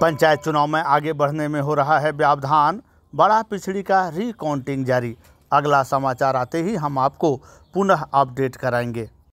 पंचायत चुनाव में आगे बढ़ने में हो रहा है व्यावधान बड़ा पिछड़ी का रिकाउंटिंग जारी अगला समाचार आते ही हम आपको पुनः अपडेट कराएंगे